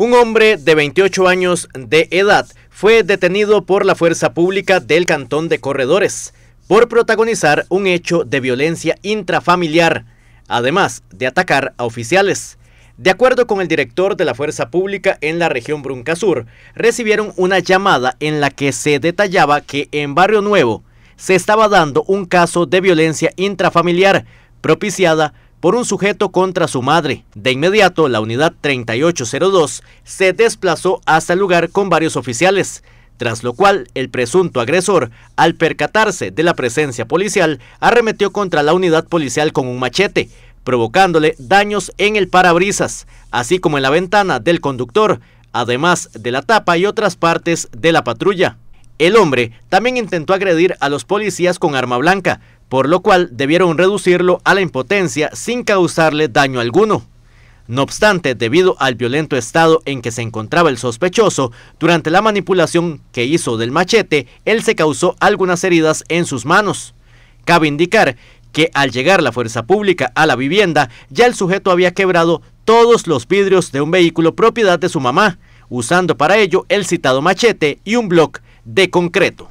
Un hombre de 28 años de edad fue detenido por la fuerza pública del Cantón de Corredores por protagonizar un hecho de violencia intrafamiliar, además de atacar a oficiales. De acuerdo con el director de la Fuerza Pública en la región Bruncasur, recibieron una llamada en la que se detallaba que en Barrio Nuevo se estaba dando un caso de violencia intrafamiliar propiciada por un sujeto contra su madre. De inmediato, la unidad 3802 se desplazó hasta el lugar con varios oficiales, tras lo cual el presunto agresor, al percatarse de la presencia policial, arremetió contra la unidad policial con un machete, provocándole daños en el parabrisas, así como en la ventana del conductor, además de la tapa y otras partes de la patrulla. El hombre también intentó agredir a los policías con arma blanca, por lo cual debieron reducirlo a la impotencia sin causarle daño alguno. No obstante, debido al violento estado en que se encontraba el sospechoso, durante la manipulación que hizo del machete, él se causó algunas heridas en sus manos. Cabe indicar que al llegar la fuerza pública a la vivienda, ya el sujeto había quebrado todos los vidrios de un vehículo propiedad de su mamá, usando para ello el citado machete y un bloque de concreto.